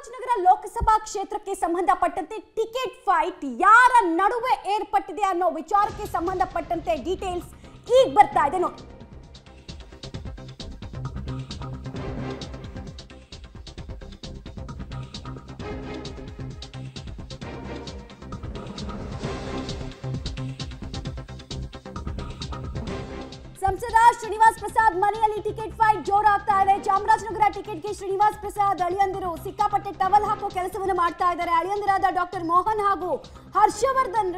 ಚಾಮರಾಜನಗರ ಲೋಕಸಭಾ ಕ್ಷೇತ್ರಕ್ಕೆ ಸಂಬಂಧಪಟ್ಟಂತೆ ticket fight ಯಾರ ನಡುವೆ ಏರ್ಪಟ್ಟಿದೆ ಅನ್ನೋ ವಿಚಾರಕ್ಕೆ ಸಂಬಂಧಪಟ್ಟಂತೆ ಡೀಟೇಲ್ಸ್ ಈಗ ಬರ್ತಾ ಇದೆ ನೋಡಿ ಸಂಸದ ಶ್ರೀನಿವಾಸ್ ಪ್ರಸಾದ್ ಮನೆಯಲ್ಲಿ ಟಿಕೆಟ್ ಫೈಟ್ ಜೋರಾಗ್ತಾ ಇದೆ ಚಾಮರಾಜನಗರ ಟಿಕೆಟ್ಗೆ ಶ್ರೀನಿವಾಸ್ ಪ್ರಸಾದ್ ಅಳಿಯಂದಿರು ಸಿಕ್ಕಾಪಟ್ಟೆ ಟವಲ್ ಹಾಕೋ ಕೆಲಸವನ್ನು ಮಾಡ್ತಾ ಇದ್ದಾರೆ ಅಳಿಯಂದಿರಾದ ಡಾಕ್ಟರ್ ಮೋಹನ್ ಹಾಗೂ ಹರ್ಷವರ್ಧನ್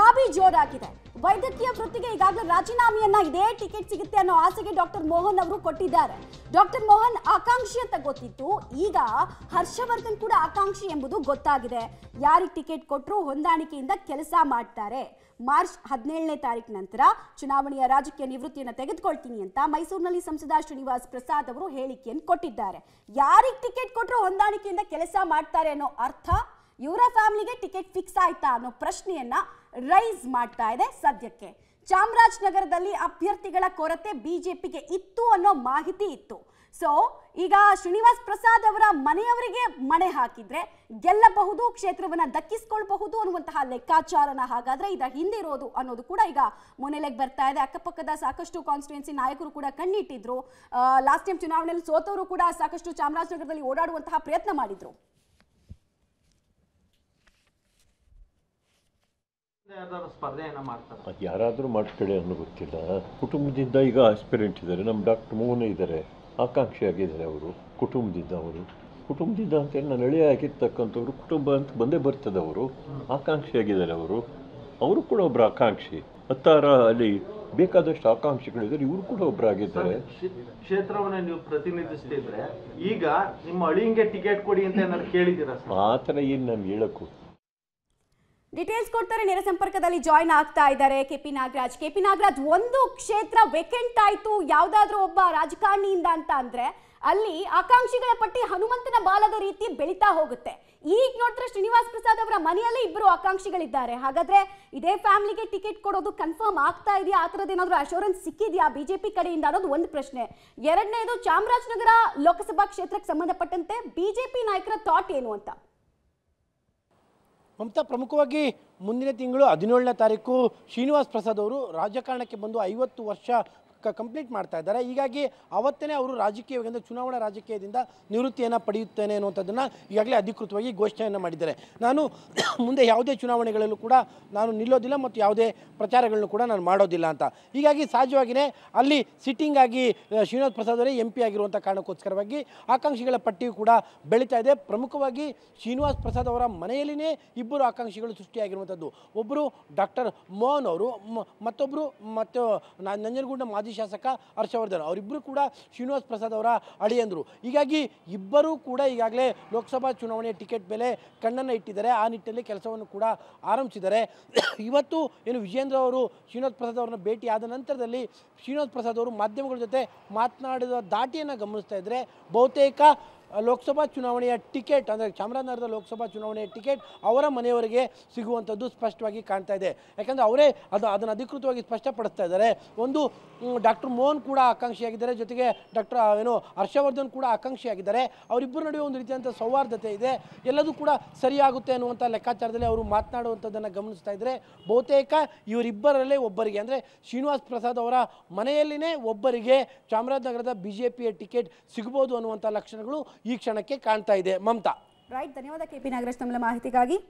ಲಾಬಿ ಜೋರಾಗಿದೆ ವೈದ್ಯಕೀಯ ವೃತ್ತಿಗೆ ಈಗಾಗಲೇ ರಾಜೀನಾಮೆಯನ್ನ ಇದೇ ಟಿಕೆಟ್ ಸಿಗುತ್ತೆ ಅನ್ನೋ ಆಸೆಗೆ ಡಾಕ್ಟರ್ ಮೋಹನ್ ಅವರು ಕೊಟ್ಟಿದ್ದಾರೆ ಡಾಕ್ಟರ್ ಮೋಹನ್ ಆಕಾಂಕ್ಷಿ ಅಂತ ಗೊತ್ತಿತ್ತು ಈಗ ಹರ್ಷವರ್ಧನ್ ಕೂಡ ಆಕಾಂಕ್ಷಿ ಎಂಬುದು ಗೊತ್ತಾಗಿದೆ ಯಾರಿಗೆ ಟಿಕೆಟ್ ಕೊಟ್ಟರು ಹೊಂದಾಣಿಕೆಯಿಂದ ಕೆಲಸ ಮಾಡ್ತಾರೆ ಮಾರ್ಚ್ ಹದಿನೇಳನೇ ತಾರೀಕು ನಂತರ ಚುನಾವಣೆಯ ರಾಜಕೀಯ ನಿವೃತ್ತಿಯನ್ನು ತೆಗೆದುಕೊಳ್ತೀನಿ ಅಂತ ಮೈಸೂರಿನಲ್ಲಿ ಸಂಸದ ಶ್ರೀನಿವಾಸ್ ಪ್ರಸಾದ್ ಅವರು ಹೇಳಿಕೆಯನ್ನು ಕೊಟ್ಟಿದ್ದಾರೆ ಯಾರಿಗೆ ಟಿಕೆಟ್ ಕೊಟ್ಟರು ಹೊಂದಾಣಿಕೆಯಿಂದ ಕೆಲಸ ಮಾಡ್ತಾರೆ ಅನ್ನೋ ಅರ್ಥ ಇವರ ಫ್ಯಾಮಿಲಿಗೆ ಟಿಕೆಟ್ ಫಿಕ್ಸ್ ಆಯ್ತಾ ಅನ್ನೋ ಪ್ರಶ್ನೆಯನ್ನ ರೈಸ್ ಮಾಡ್ತಾ ಇದೆ ಸದ್ಯಕ್ಕೆ ಚಾಮರಾಜನಗರದಲ್ಲಿ ಅಭ್ಯರ್ಥಿಗಳ ಕೊರತೆ ಬಿಜೆಪಿಗೆ ಇತ್ತು ಅನ್ನೋ ಮಾಹಿತಿ ಇತ್ತು ಸೊ ಈಗ ಶ್ರೀನಿವಾಸ್ ಪ್ರಸಾದ್ ಅವರ ಮನೆಯವರಿಗೆ ಮಣೆ ಹಾಕಿದ್ರೆ ಗೆಲ್ಲಬಹುದು ಕ್ಷೇತ್ರವನ್ನ ದಕ್ಕಿಸ್ಕೊಳ್ಬಹುದು ಅನ್ನುವಂತಹ ಲೆಕ್ಕಾಚಾರನ ಹಾಗಾದ್ರೆ ಈಗ ಹಿಂದೆ ಇರೋದು ಅನ್ನೋದು ಕೂಡ ಈಗ ಮುನ್ನೆಲೆಗೆ ಬರ್ತಾ ಇದೆ ಅಕ್ಕಪಕ್ಕದ ಸಾಕಷ್ಟು ಕಾನ್ಸ್ಟಿಟ್ಯೂನ್ಸಿ ನಾಯಕರು ಕೂಡ ಕಣ್ಣಿಟ್ಟಿದ್ರು ಲಾಸ್ಟ್ ಟೈಮ್ ಚುನಾವಣೆಯಲ್ಲಿ ಸೋತವರು ಕೂಡ ಸಾಕಷ್ಟು ಚಾಮರಾಜನಗರದಲ್ಲಿ ಓಡಾಡುವಂತಹ ಪ್ರಯತ್ನ ಮಾಡಿದ್ರು ಅದು ಯಾರಾದರೂ ಮಾಡ್ತಾಳೆ ಅನ್ನೋ ಗೊತ್ತಿಲ್ಲ ಕುಟುಂಬದಿಂದ ಈಗ ಆಸ್ಪಿರೆಂಟ್ ಇದ್ದಾರೆ ನಮ್ಮ ಡಾಕ್ಟರ್ ಮೋಹನ್ ಇದ್ದಾರೆ ಆಕಾಂಕ್ಷಿ ಆಗಿದ್ದಾರೆ ಅವರು ಕುಟುಂಬದಿಂದ ಅವರು ಕುಟುಂಬದಿಂದ ಅಂತೇಳಿ ನಾನು ಎಳೆಯ ಆಗಿರ್ತಕ್ಕಂಥವ್ರು ಕುಟುಂಬ ಅಂತ ಬಂದೇ ಬರ್ತದೆ ಅವರು ಆಕಾಂಕ್ಷಿ ಆಗಿದ್ದಾರೆ ಅವರು ಅವರು ಕೂಡ ಒಬ್ಬರು ಆಕಾಂಕ್ಷಿ ಹತ್ತಾರ ಅಲ್ಲಿ ಬೇಕಾದಷ್ಟು ಆಕಾಂಕ್ಷಿಗಳಿದ್ದಾರೆ ಇವರು ಕೂಡ ಆಗಿದ್ದಾರೆ ಕ್ಷೇತ್ರವನ್ನು ನೀವು ಪ್ರತಿನಿಧಿಸ್ತಿದ್ರೆ ಈಗ ನಿಮ್ಮ ಅಳಿಂಗೆ ಟಿಕೆಟ್ ಕೊಡಿ ಅಂತ ಏನಾದ್ರು ಕೇಳಿದ್ದೀರಾ ಆ ಥರ ಏನು ನಾನು ಹೇಳೋಕ್ಕೂ ಡಿಟೇಲ್ಸ್ ಕೊಡ್ತಾರೆ ನೇರ ಸಂಪರ್ಕದಲ್ಲಿ ಜಾಯ್ನ್ ಆಗ್ತಾ ಇದ್ದಾರೆ K P Nagaraj K P Nagaraj ಒಂದು ಕ್ಷೇತ್ರ ವೇಕೆಂಟ್ ಆಯಿತು ಯಾವುದಾದ್ರೂ ಒಬ್ಬ ರಾಜಕಾರಣಿಯಿಂದ ಅಂತ ಅಂದರೆ ಅಲ್ಲಿ ಆಕಾಂಕ್ಷಿಗಳ ಪಟ್ಟಿ ಹನುಮಂತನ ಬಾಲದ ರೀತಿ ಬೆಳೀತಾ ಹೋಗುತ್ತೆ ಈಗ ನೋಡಿದ್ರೆ ಶ್ರೀನಿವಾಸ್ ಪ್ರಸಾದ್ ಅವರ ಮನೆಯಲ್ಲೇ ಇಬ್ಬರು ಆಕಾಂಕ್ಷಿಗಳಿದ್ದಾರೆ ಹಾಗಾದ್ರೆ ಇದೇ ಫ್ಯಾಮಿಲಿಗೆ ಟಿಕೆಟ್ ಕೊಡೋದು ಕನ್ಫರ್ಮ್ ಆಗ್ತಾ ಇದೆಯಾ ಆ ಥರದ್ದು ಏನಾದರೂ ಅಶೂರೆನ್ಸ್ ಸಿಕ್ಕಿದೆಯಾ ಬಿಜೆಪಿ ಕಡೆಯಿಂದ ಅನ್ನೋದು ಒಂದು ಪ್ರಶ್ನೆ ಎರಡನೇದು ಚಾಮರಾಜನಗರ ಲೋಕಸಭಾ ಕ್ಷೇತ್ರಕ್ಕೆ ಸಂಬಂಧಪಟ್ಟಂತೆ ಬಿಜೆಪಿ ನಾಯಕರ ಥಾಟ್ ಏನು ಅಂತ ಮಮತಾ ಪ್ರಮುಖವಾಗಿ ಮುಂದಿನ ತಿಂಗಳು ಹದಿನೇಳನೇ ತಾರೀಕು ಶ್ರೀನಿವಾಸ್ ಪ್ರಸಾದ್ ಅವರು ರಾಜಕಾರಣಕ್ಕೆ ಬಂದು ಐವತ್ತು ವರ್ಷ ಕಂಪ್ಲೀಟ್ ಮಾಡ್ತಾ ಇದ್ದಾರೆ ಹೀಗಾಗಿ ಅವತ್ತೇ ಅವರು ರಾಜಕೀಯ ಚುನಾವಣಾ ರಾಜಕೀಯದಿಂದ ನಿವೃತ್ತಿಯನ್ನು ಪಡೆಯುತ್ತೇನೆ ಅನ್ನುವಂಥದ್ದನ್ನು ಈಗಾಗಲೇ ಅಧಿಕೃತವಾಗಿ ಘೋಷಣೆಯನ್ನು ಮಾಡಿದ್ದಾರೆ ನಾನು ಮುಂದೆ ಯಾವುದೇ ಚುನಾವಣೆಗಳಲ್ಲೂ ಕೂಡ ನಾನು ನಿಲ್ಲೋದಿಲ್ಲ ಮತ್ತು ಯಾವುದೇ ಪ್ರಚಾರಗಳನ್ನು ಕೂಡ ನಾನು ಮಾಡೋದಿಲ್ಲ ಅಂತ ಹೀಗಾಗಿ ಸಹಜವಾಗಿಯೇ ಅಲ್ಲಿ ಸಿಟ್ಟಿಂಗ್ ಆಗಿ ಶ್ರೀನಿವಾಸ್ ಪ್ರಸಾದ್ ಅವರೇ ಎಂ ಪಿ ಆಗಿರುವಂಥ ಕಾರಣಕ್ಕೋಸ್ಕರವಾಗಿ ಆಕಾಂಕ್ಷಿಗಳ ಪಟ್ಟಿಯು ಕೂಡ ಬೆಳೀತಾ ಇದೆ ಪ್ರಮುಖವಾಗಿ ಶ್ರೀನಿವಾಸ್ ಪ್ರಸಾದ್ ಅವರ ಮನೆಯಲ್ಲಿನೇ ಇಬ್ಬರು ಆಕಾಂಕ್ಷಿಗಳು ಸೃಷ್ಟಿಯಾಗಿರುವಂಥದ್ದು ಒಬ್ಬರು ಡಾಕ್ಟರ್ ಮೋಹನ್ ಅವರು ಮತ್ತೊಬ್ಬರು ಮತ್ತು ನಂಜನಗೂಡಿನ ಮಾಜಿ ಶಾಸಕ ಹರ್ಷವರ್ಧನ್ ಅವರಿಬ್ಬರು ಕೂಡ ಶ್ರೀನಿವಾಸ್ ಪ್ರಸಾದ್ ಅವರ ಅಳಿಯಂದರು ಹೀಗಾಗಿ ಇಬ್ಬರೂ ಕೂಡ ಈಗಾಗಲೇ ಲೋಕಸಭಾ ಚುನಾವಣೆಯ ಟಿಕೆಟ್ ಮೇಲೆ ಕಣ್ಣನ್ನು ಇಟ್ಟಿದ್ದಾರೆ ಆ ನಿಟ್ಟಿನಲ್ಲಿ ಕೆಲಸವನ್ನು ಕೂಡ ಆರಂಭಿಸಿದ್ದಾರೆ ಇವತ್ತು ಏನು ವಿಜೇಂದ್ರ ಅವರು ಶ್ರೀನಿವಾಸ್ ಪ್ರಸಾದ್ ಅವರನ್ನ ಭೇಟಿ ಆದ ನಂತರದಲ್ಲಿ ಶ್ರೀನಿವಾಸ್ ಪ್ರಸಾದ್ ಅವರು ಮಾಧ್ಯಮಗಳ ಜೊತೆ ಮಾತನಾಡಿದ ದಾಟಿಯನ್ನು ಗಮನಿಸ್ತಾ ಇದ್ದರೆ ಬಹುತೇಕ ಲೋಕಸಭಾ ಚುನಾವಣೆಯ ಟಿಕೆಟ್ ಅಂದರೆ ಚಾಮರಾಜನಗರದ ಲೋಕಸಭಾ ಚುನಾವಣೆಯ ಟಿಕೆಟ್ ಅವರ ಮನೆಯವರಿಗೆ ಸಿಗುವಂಥದ್ದು ಸ್ಪಷ್ಟವಾಗಿ ಕಾಣ್ತಾ ಇದೆ ಯಾಕಂದರೆ ಅವರೇ ಅದು ಅದನ್ನು ಅಧಿಕೃತವಾಗಿ ಸ್ಪಷ್ಟಪಡಿಸ್ತಾ ಇದ್ದಾರೆ ಒಂದು ಡಾಕ್ಟರ್ ಮೋಹನ್ ಕೂಡ ಆಕಾಂಕ್ಷಿಯಾಗಿದ್ದಾರೆ ಜೊತೆಗೆ ಡಾಕ್ಟರ್ ಏನು ಹರ್ಷವರ್ಧನ್ ಕೂಡ ಆಕಾಂಕ್ಷಿಯಾಗಿದ್ದಾರೆ ಅವರಿಬ್ಬರ ನಡುವೆ ಒಂದು ರೀತಿಯಂಥ ಸೌಹಾರ್ದತೆ ಇದೆ ಎಲ್ಲದೂ ಕೂಡ ಸರಿಯಾಗುತ್ತೆ ಅನ್ನುವಂಥ ಲೆಕ್ಕಾಚಾರದಲ್ಲಿ ಅವರು ಮಾತನಾಡುವಂಥದ್ದನ್ನು ಗಮನಿಸ್ತಾ ಇದ್ದರೆ ಬಹುತೇಕ ಇವರಿಬ್ಬರಲ್ಲೇ ಒಬ್ಬರಿಗೆ ಅಂದರೆ ಶ್ರೀನಿವಾಸ್ ಪ್ರಸಾದ್ ಅವರ ಮನೆಯಲ್ಲಿನೇ ಒಬ್ಬರಿಗೆ ಚಾಮರಾಜನಗರದ ಬಿ ಜೆ ಪಿಯ ಟಿಕೆಟ್ ಸಿಗ್ಬೋದು ಅನ್ನುವಂಥ ಲಕ್ಷಣಗಳು ಈ ಕ್ಷಣಕ್ಕೆ ಕಾಣ್ತಾ ಇದೆ ಮಮತಾ ರೈಟ್ ಧನ್ಯವಾದ ಕೆಪಿ ನಾಗರಾಜ್ ತಮ್ಮ ಮಾಹಿತಿಗಾಗಿ